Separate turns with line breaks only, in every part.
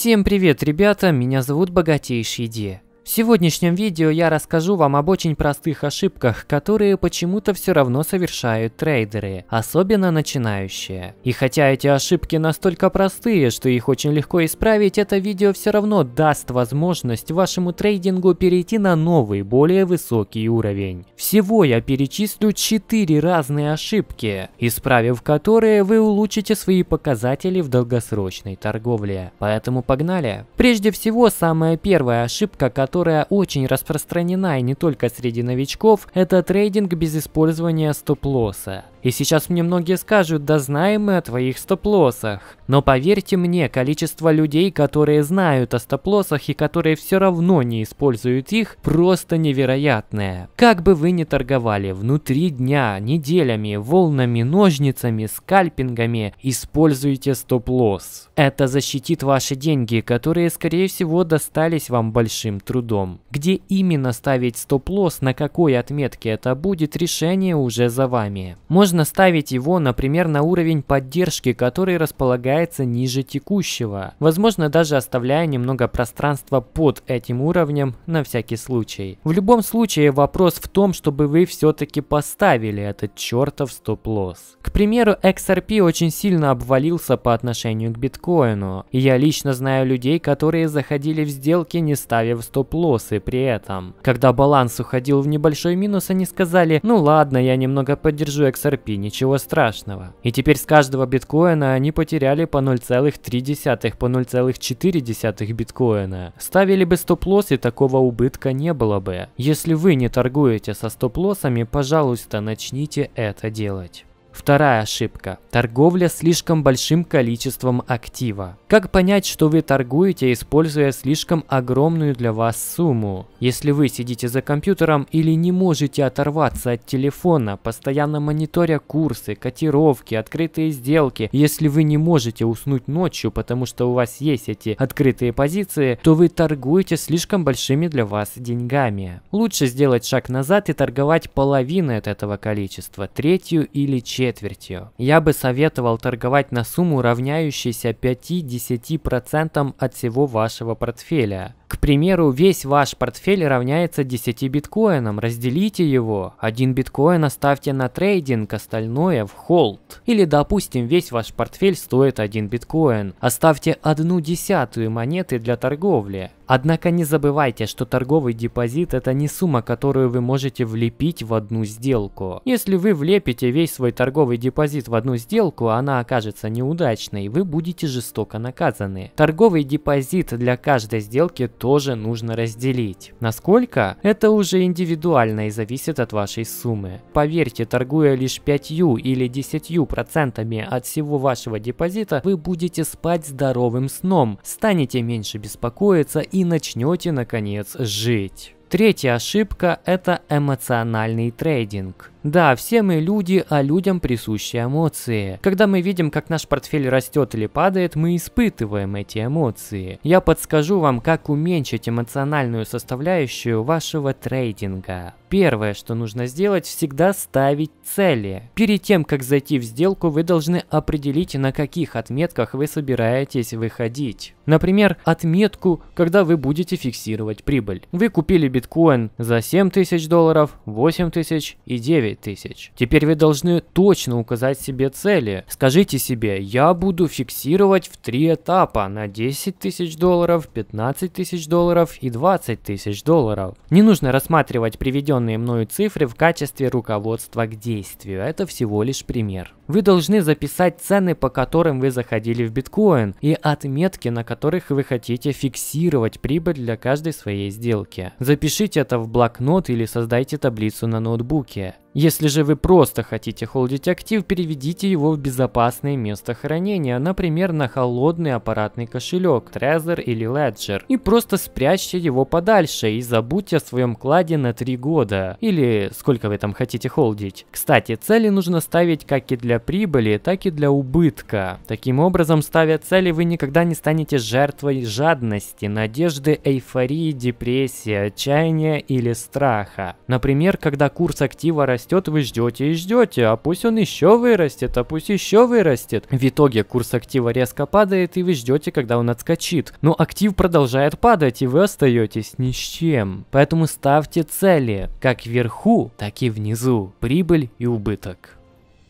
Всем привет, ребята, меня зовут Богатейший Де. В сегодняшнем видео я расскажу вам об очень простых ошибках, которые почему-то все равно совершают трейдеры, особенно начинающие. И хотя эти ошибки настолько простые, что их очень легко исправить, это видео все равно даст возможность вашему трейдингу перейти на новый, более высокий уровень. Всего я перечислю 4 разные ошибки, исправив которые вы улучшите свои показатели в долгосрочной торговле. Поэтому погнали! Прежде всего, самая первая ошибка, которая которая очень распространена и не только среди новичков, это трейдинг без использования стоп-лосса. И сейчас мне многие скажут, да знаем мы о твоих стоп-лоссах. Но поверьте мне, количество людей, которые знают о стоп-лоссах и которые все равно не используют их, просто невероятное. Как бы вы ни торговали, внутри дня, неделями, волнами, ножницами, скальпингами, используйте стоп-лосс. Это защитит ваши деньги, которые, скорее всего, достались вам большим трудом. Где именно ставить стоп-лосс, на какой отметке это будет, решение уже за вами. Можно можно ставить его, например, на уровень поддержки, который располагается ниже текущего. Возможно, даже оставляя немного пространства под этим уровнем на всякий случай. В любом случае, вопрос в том, чтобы вы все-таки поставили этот чертов стоп-лосс. К примеру, XRP очень сильно обвалился по отношению к биткоину. И я лично знаю людей, которые заходили в сделки, не ставив стоп-лоссы при этом. Когда баланс уходил в небольшой минус, они сказали, ну ладно, я немного поддержу XRP потерпи, ничего страшного. И теперь с каждого биткоина они потеряли по 0,3, по 0,4 биткоина. Ставили бы стоп-лосс и такого убытка не было бы. Если вы не торгуете со стоп-лоссами, пожалуйста, начните это делать. Вторая ошибка – торговля слишком большим количеством актива. Как понять, что вы торгуете, используя слишком огромную для вас сумму? Если вы сидите за компьютером или не можете оторваться от телефона, постоянно мониторя курсы, котировки, открытые сделки, если вы не можете уснуть ночью, потому что у вас есть эти открытые позиции, то вы торгуете слишком большими для вас деньгами. Лучше сделать шаг назад и торговать половину от этого количества, третью или четверть четвертью. Я бы советовал торговать на сумму, равняющуюся 5-10% от всего вашего портфеля. К примеру, весь ваш портфель равняется 10 биткоинам, разделите его. Один биткоин оставьте на трейдинг, остальное в холд. Или, допустим, весь ваш портфель стоит 1 биткоин. Оставьте одну десятую монеты для торговли. Однако не забывайте, что торговый депозит это не сумма, которую вы можете влепить в одну сделку. Если вы влепите весь свой торговый депозит в одну сделку, она окажется неудачной, вы будете жестоко наказаны. Торговый депозит для каждой сделки тоже нужно разделить. Насколько? Это уже индивидуально и зависит от вашей суммы. Поверьте, торгуя лишь 5 или 10 процентами от всего вашего депозита, вы будете спать здоровым сном, станете меньше беспокоиться и начнете наконец жить. Третья ошибка – это эмоциональный трейдинг. Да, все мы люди, а людям присущи эмоции. Когда мы видим, как наш портфель растет или падает, мы испытываем эти эмоции. Я подскажу вам, как уменьшить эмоциональную составляющую вашего трейдинга. Первое, что нужно сделать, всегда ставить цели. Перед тем, как зайти в сделку, вы должны определить, на каких отметках вы собираетесь выходить. Например, отметку, когда вы будете фиксировать прибыль. Вы купили биткоин за 7 тысяч долларов, 8 тысяч и 9 тысяч. Теперь вы должны точно указать себе цели. Скажите себе, я буду фиксировать в три этапа на 10 тысяч долларов, 15 тысяч долларов и 20 тысяч долларов. Не нужно рассматривать приведенные мною цифры в качестве руководства к действию, это всего лишь пример. Вы должны записать цены, по которым вы заходили в биткоин и отметки, на которых вы хотите фиксировать прибыль для каждой своей сделки. Запишите это в блокнот или создайте таблицу на ноутбуке. Если же вы просто хотите холдить актив, переведите его в безопасное место хранения, например, на холодный аппаратный кошелек, Trezor или Ledger, и просто спрячьте его подальше и забудьте о своем кладе на 3 года, или сколько вы там хотите холдить. Кстати, цели нужно ставить как и для прибыли, так и для убытка. Таким образом, ставя цели, вы никогда не станете жертвой жадности, надежды, эйфории, депрессии, отчаяния или страха. Например, когда курс актива растет, растет, вы ждете и ждете, а пусть он еще вырастет, а пусть еще вырастет. В итоге курс актива резко падает, и вы ждете, когда он отскочит. Но актив продолжает падать, и вы остаетесь ни с чем. Поэтому ставьте цели, как вверху, так и внизу. Прибыль и убыток.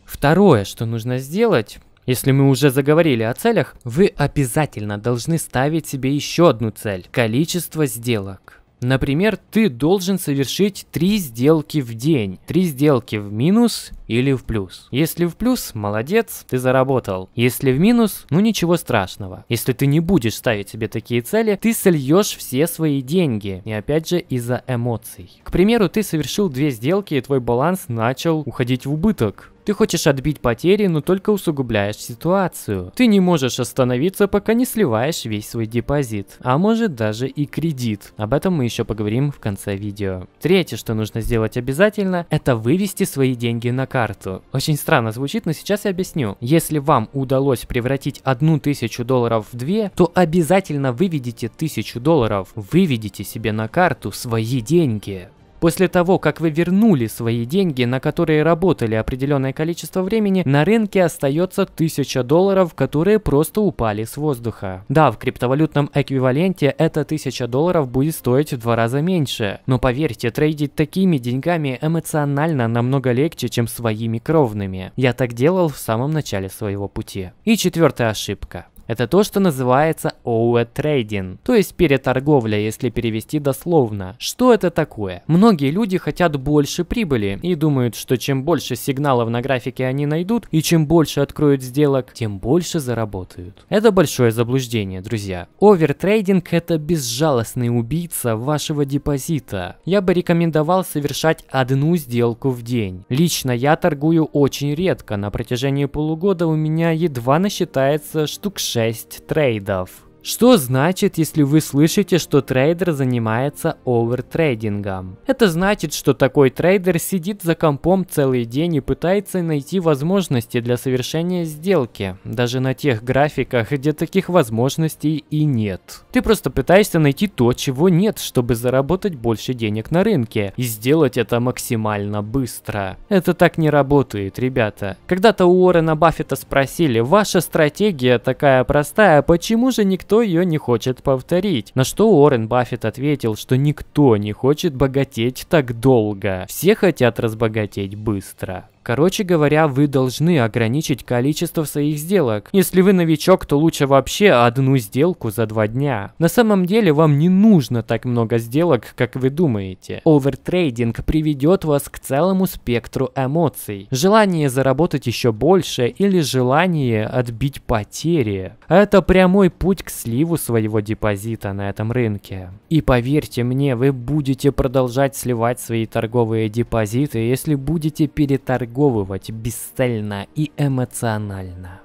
Второе, что нужно сделать, если мы уже заговорили о целях, вы обязательно должны ставить себе еще одну цель – количество сделок. Например, ты должен совершить три сделки в день. Три сделки в минус или в плюс. Если в плюс, молодец, ты заработал. Если в минус, ну ничего страшного. Если ты не будешь ставить себе такие цели, ты сольешь все свои деньги. И опять же, из-за эмоций. К примеру, ты совершил две сделки, и твой баланс начал уходить в убыток. Ты хочешь отбить потери, но только усугубляешь ситуацию. Ты не можешь остановиться, пока не сливаешь весь свой депозит, а может даже и кредит. Об этом мы еще поговорим в конце видео. Третье, что нужно сделать обязательно, это вывести свои деньги на карту. Очень странно звучит, но сейчас я объясню. Если вам удалось превратить одну тысячу долларов в две, то обязательно выведите тысячу долларов, выведите себе на карту свои деньги. После того, как вы вернули свои деньги, на которые работали определенное количество времени, на рынке остается 1000 долларов, которые просто упали с воздуха. Да, в криптовалютном эквиваленте эта 1000 долларов будет стоить в два раза меньше. Но поверьте, трейдить такими деньгами эмоционально намного легче, чем своими кровными. Я так делал в самом начале своего пути. И четвертая ошибка. Это то, что называется overtrading, то есть переторговля, если перевести дословно. Что это такое? Многие люди хотят больше прибыли и думают, что чем больше сигналов на графике они найдут и чем больше откроют сделок, тем больше заработают. Это большое заблуждение, друзья. Овертрейдинг – это безжалостный убийца вашего депозита. Я бы рекомендовал совершать одну сделку в день. Лично я торгую очень редко, на протяжении полугода у меня едва насчитается штук 6 6 трейдов. Что значит, если вы слышите, что трейдер занимается овертрейдингом? Это значит, что такой трейдер сидит за компом целый день и пытается найти возможности для совершения сделки, даже на тех графиках, где таких возможностей и нет. Ты просто пытаешься найти то, чего нет, чтобы заработать больше денег на рынке, и сделать это максимально быстро. Это так не работает, ребята. Когда-то у Уоррена Баффета спросили, ваша стратегия такая простая, почему же никто никто ее не хочет повторить. На что Уоррен Баффет ответил, что никто не хочет богатеть так долго. Все хотят разбогатеть быстро. Короче говоря, вы должны ограничить количество своих сделок. Если вы новичок, то лучше вообще одну сделку за два дня. На самом деле вам не нужно так много сделок, как вы думаете. Овертрейдинг приведет вас к целому спектру эмоций. Желание заработать еще больше или желание отбить потери. Это прямой путь к сливу своего депозита на этом рынке. И поверьте мне, вы будете продолжать сливать свои торговые депозиты, если будете переторговать переторговывать бесцельно и эмоционально.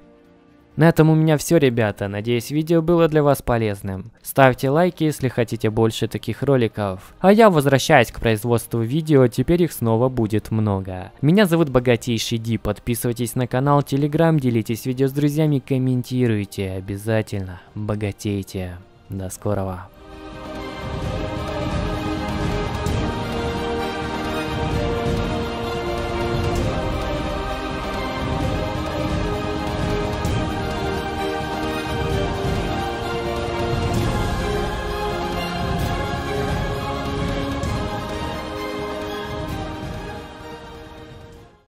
На этом у меня все, ребята. Надеюсь, видео было для вас полезным. Ставьте лайки, если хотите больше таких роликов. А я возвращаюсь к производству видео, теперь их снова будет много. Меня зовут Богатейший Ди, подписывайтесь на канал, телеграм, делитесь видео с друзьями, комментируйте. Обязательно богатейте. До скорого.